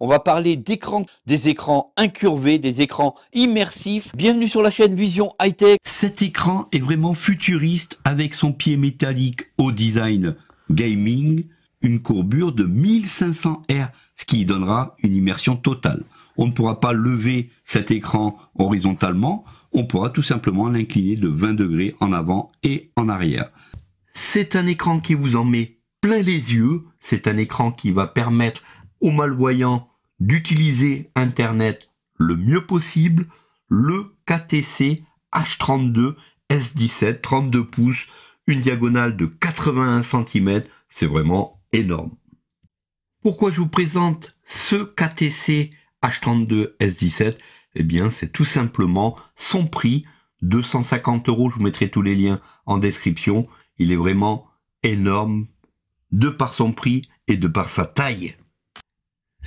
On va parler d'écrans, des écrans incurvés, des écrans immersifs. Bienvenue sur la chaîne Vision Hightech. Tech. Cet écran est vraiment futuriste avec son pied métallique au design gaming, une courbure de 1500 R, ce qui donnera une immersion totale. On ne pourra pas lever cet écran horizontalement, on pourra tout simplement l'incliner de 20 degrés en avant et en arrière. C'est un écran qui vous en met plein les yeux, c'est un écran qui va permettre aux malvoyants d'utiliser Internet le mieux possible, le KTC H32 S17, 32 pouces, une diagonale de 81 cm, c'est vraiment énorme. Pourquoi je vous présente ce KTC H32 S17 Eh bien, c'est tout simplement son prix, 250 euros. Je vous mettrai tous les liens en description. Il est vraiment énorme de par son prix et de par sa taille.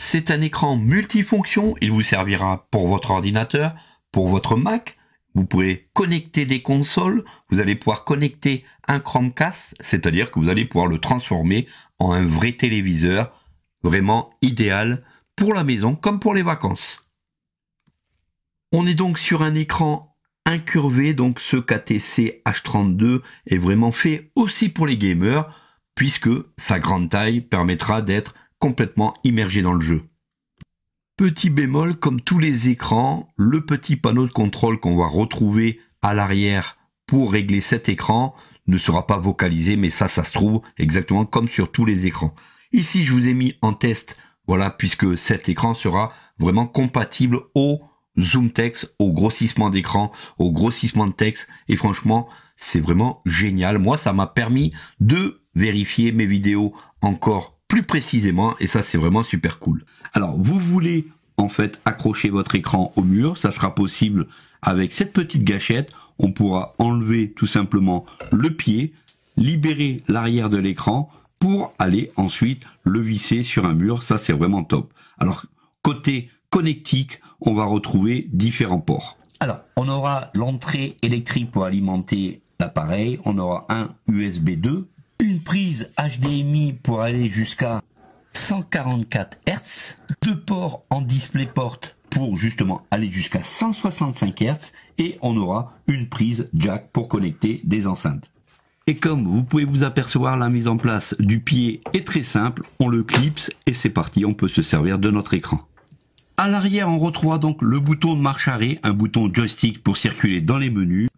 C'est un écran multifonction, il vous servira pour votre ordinateur, pour votre Mac, vous pouvez connecter des consoles, vous allez pouvoir connecter un Chromecast, c'est-à-dire que vous allez pouvoir le transformer en un vrai téléviseur, vraiment idéal pour la maison comme pour les vacances. On est donc sur un écran incurvé, donc ce KTC H32 est vraiment fait aussi pour les gamers, puisque sa grande taille permettra d'être complètement immergé dans le jeu. Petit bémol, comme tous les écrans, le petit panneau de contrôle qu'on va retrouver à l'arrière pour régler cet écran ne sera pas vocalisé, mais ça, ça se trouve exactement comme sur tous les écrans. Ici, je vous ai mis en test, voilà, puisque cet écran sera vraiment compatible au zoom texte, au grossissement d'écran, au grossissement de texte, et franchement, c'est vraiment génial. Moi, ça m'a permis de vérifier mes vidéos encore plus précisément, et ça c'est vraiment super cool. Alors vous voulez en fait accrocher votre écran au mur, ça sera possible avec cette petite gâchette, on pourra enlever tout simplement le pied, libérer l'arrière de l'écran pour aller ensuite le visser sur un mur, ça c'est vraiment top. Alors côté connectique, on va retrouver différents ports. Alors, on aura l'entrée électrique pour alimenter l'appareil, on aura un USB 2 prise HDMI pour aller jusqu'à 144 Hz, deux ports en DisplayPort pour justement aller jusqu'à 165 Hz et on aura une prise jack pour connecter des enceintes. Et comme vous pouvez vous apercevoir, la mise en place du pied est très simple, on le clipse et c'est parti, on peut se servir de notre écran. À l'arrière, on retrouvera donc le bouton de marche arrêt, un bouton joystick pour circuler dans les menus.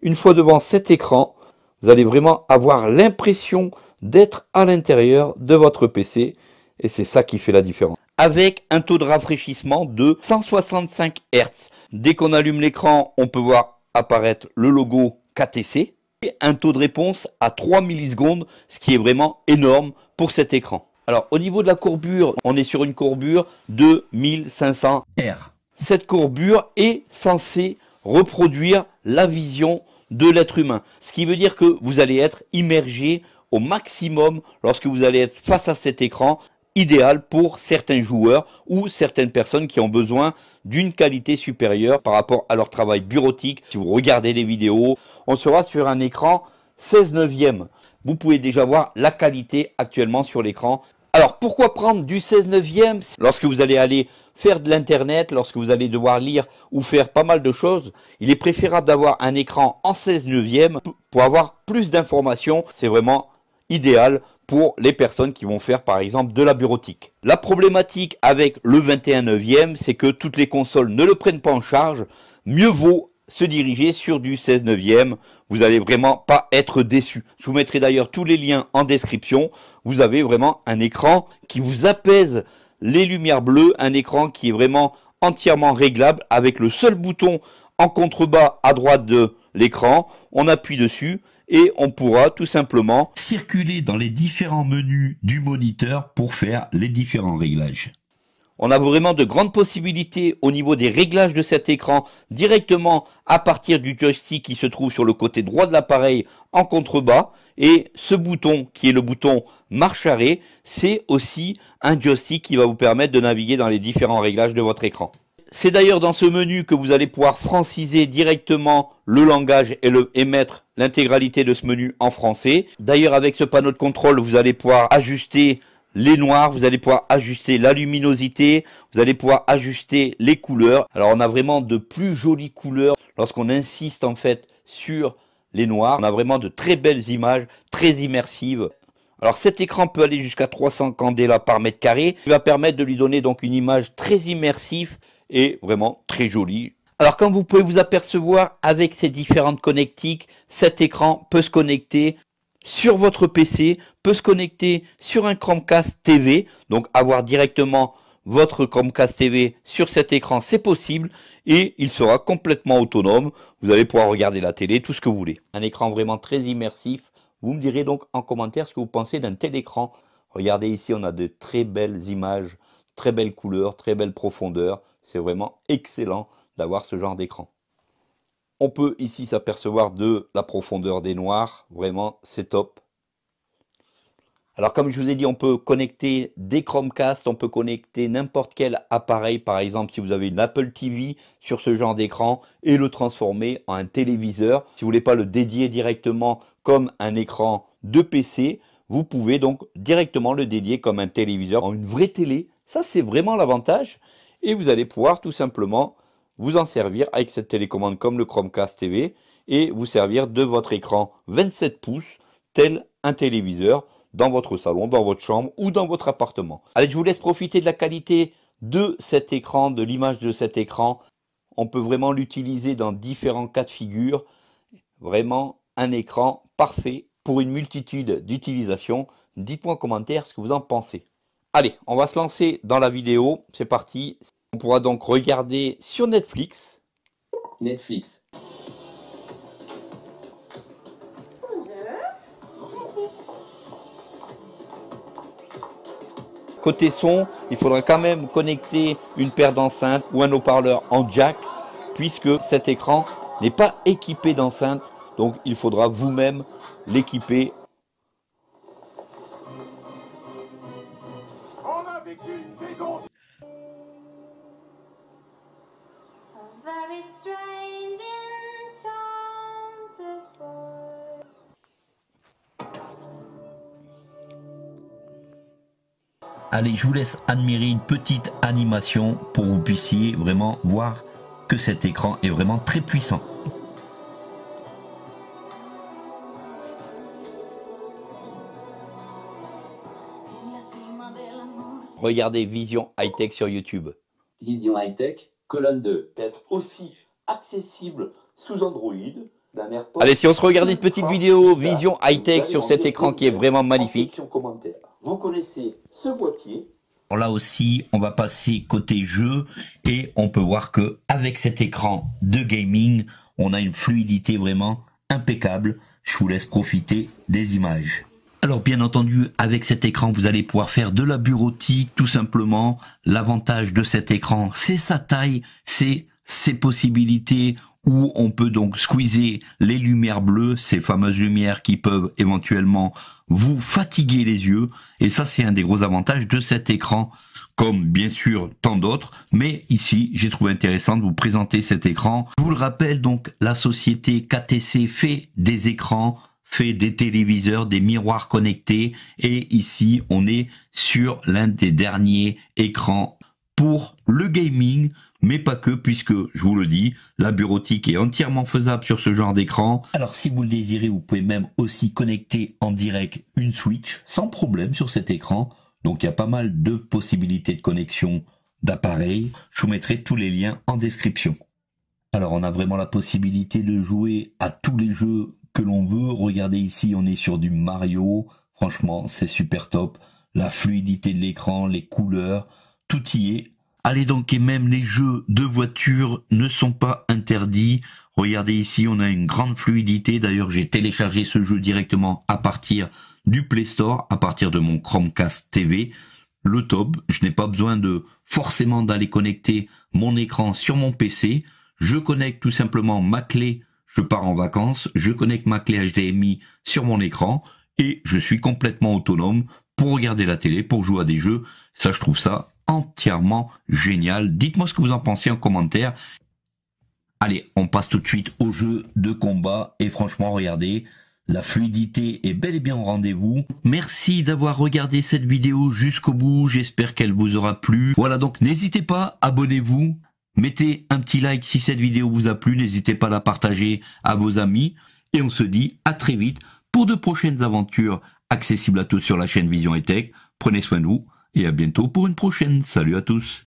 Une fois devant cet écran, vous allez vraiment avoir l'impression d'être à l'intérieur de votre PC et c'est ça qui fait la différence. Avec un taux de rafraîchissement de 165 Hz. Dès qu'on allume l'écran, on peut voir apparaître le logo KTC et un taux de réponse à 3 millisecondes, ce qui est vraiment énorme pour cet écran. Alors au niveau de la courbure, on est sur une courbure de 1500 R. Cette courbure est censée reproduire la vision de l'être humain. Ce qui veut dire que vous allez être immergé au maximum lorsque vous allez être face à cet écran idéal pour certains joueurs ou certaines personnes qui ont besoin d'une qualité supérieure par rapport à leur travail bureautique. Si vous regardez des vidéos, on sera sur un écran 16 neuvième. Vous pouvez déjà voir la qualité actuellement sur l'écran alors pourquoi prendre du 16 e lorsque vous allez aller faire de l'internet, lorsque vous allez devoir lire ou faire pas mal de choses, il est préférable d'avoir un écran en 16 e pour avoir plus d'informations. C'est vraiment idéal pour les personnes qui vont faire par exemple de la bureautique. La problématique avec le 21 e c'est que toutes les consoles ne le prennent pas en charge. Mieux vaut se diriger sur du 16 e vous n'allez vraiment pas être déçu. Je vous mettrai d'ailleurs tous les liens en description. Vous avez vraiment un écran qui vous apaise les lumières bleues, un écran qui est vraiment entièrement réglable avec le seul bouton en contrebas à droite de l'écran. On appuie dessus et on pourra tout simplement circuler dans les différents menus du moniteur pour faire les différents réglages. On a vraiment de grandes possibilités au niveau des réglages de cet écran directement à partir du joystick qui se trouve sur le côté droit de l'appareil en contrebas. Et ce bouton qui est le bouton marche arrêt, c'est aussi un joystick qui va vous permettre de naviguer dans les différents réglages de votre écran. C'est d'ailleurs dans ce menu que vous allez pouvoir franciser directement le langage et, le, mettre l'intégralité de ce menu en français. D'ailleurs, avec ce panneau de contrôle, vous allez pouvoir ajuster les noirs, vous allez pouvoir ajuster la luminosité, vous allez pouvoir ajuster les couleurs. Alors on a vraiment de plus jolies couleurs lorsqu'on insiste en fait sur les noirs. On a vraiment de très belles images, très immersives. Alors cet écran peut aller jusqu'à 300 candélas par mètre carré, Il va permettre de lui donner donc une image très immersive et vraiment très jolie. Alors comme vous pouvez vous apercevoir avec ces différentes connectiques, cet écran peut se connecter sur votre PC, peut se connecter sur un Chromecast TV, donc avoir directement votre Chromecast TV sur cet écran, c'est possible, et il sera complètement autonome. Vous allez pouvoir regarder la télé, tout ce que vous voulez. Un écran vraiment très immersif. Vous me direz donc en commentaire ce que vous pensez d'un tel écran. Regardez ici, on a de très belles images, très belles couleurs, très belles profondeurs. C'est vraiment excellent d'avoir ce genre d'écran. On peut ici s'apercevoir de la profondeur des noirs. Vraiment, c'est top. Alors comme je vous ai dit, on peut connecter des Chromecast, on peut connecter n'importe quel appareil, par exemple si vous avez une Apple TV sur ce genre d'écran et le transformer en un téléviseur. Si vous ne voulez pas le dédier directement comme un écran de PC, vous pouvez donc directement le dédier comme un téléviseur en une vraie télé. Ça c'est vraiment l'avantage et vous allez pouvoir tout simplement vous en servir avec cette télécommande comme le Chromecast TV et vous servir de votre écran 27 pouces tel un téléviseur dans votre salon, dans votre chambre ou dans votre appartement. Allez, je vous laisse profiter de la qualité de cet écran, de l'image de cet écran. On peut vraiment l'utiliser dans différents cas de figure. Vraiment un écran parfait pour une multitude d'utilisations. Dites-moi en commentaire ce que vous en pensez. Allez, on va se lancer dans la vidéo. C'est parti. On pourra donc regarder sur Netflix. Netflix. Côté son, il faudra quand même connecter une paire d'enceintes ou un haut-parleur en jack, puisque cet écran n'est pas équipé d'enceintes, donc il faudra vous-même l'équiper Allez, je vous laisse admirer une petite animation pour que vous puissiez vraiment voir que cet écran est vraiment très puissant. Regardez Vision High-Tech sur YouTube. Vision High-Tech, colonne 2. Être aussi accessible sous Android. Allez, si on se regarde une petite vidéo Vision High-Tech sur cet écran qui est vraiment magnifique vous connaissez ce boîtier. Là aussi, on va passer côté jeu et on peut voir que avec cet écran de gaming, on a une fluidité vraiment impeccable. Je vous laisse profiter des images. Alors bien entendu, avec cet écran, vous allez pouvoir faire de la bureautique tout simplement. L'avantage de cet écran, c'est sa taille, c'est ses possibilités où on peut donc squeezer les lumières bleues, ces fameuses lumières qui peuvent éventuellement vous fatiguer les yeux. Et ça, c'est un des gros avantages de cet écran, comme bien sûr tant d'autres. Mais ici, j'ai trouvé intéressant de vous présenter cet écran. Je vous le rappelle, donc, la société KTC fait des écrans fait des téléviseurs, des miroirs connectés, et ici on est sur l'un des derniers écrans pour le gaming, mais pas que, puisque, je vous le dis, la bureautique est entièrement faisable sur ce genre d'écran. Alors si vous le désirez, vous pouvez même aussi connecter en direct une Switch sans problème sur cet écran. Donc il y a pas mal de possibilités de connexion d'appareils. Je vous mettrai tous les liens en description. Alors on a vraiment la possibilité de jouer à tous les jeux que l'on veut. Regardez ici, on est sur du Mario. Franchement, c'est super top. La fluidité de l'écran, les couleurs, tout y est Allez donc et même les jeux de voiture ne sont pas interdits. Regardez ici, on a une grande fluidité. D'ailleurs, j'ai téléchargé ce jeu directement à partir du Play Store, à partir de mon Chromecast TV. Le top, je n'ai pas besoin de forcément d'aller connecter mon écran sur mon PC. Je connecte tout simplement ma clé, je pars en vacances, je connecte ma clé HDMI sur mon écran et je suis complètement autonome pour regarder la télé, pour jouer à des jeux. Ça, je trouve ça entièrement génial. Dites-moi ce que vous en pensez en commentaire. Allez, on passe tout de suite au jeu de combat. Et franchement, regardez, la fluidité est bel et bien au rendez-vous. Merci d'avoir regardé cette vidéo jusqu'au bout. J'espère qu'elle vous aura plu. Voilà, donc n'hésitez pas, abonnez-vous. Mettez un petit like si cette vidéo vous a plu. N'hésitez pas à la partager à vos amis. Et on se dit à très vite pour de prochaines aventures accessibles à tous sur la chaîne Vision et Tech. Prenez soin de vous et à bientôt pour une prochaine. Salut à tous.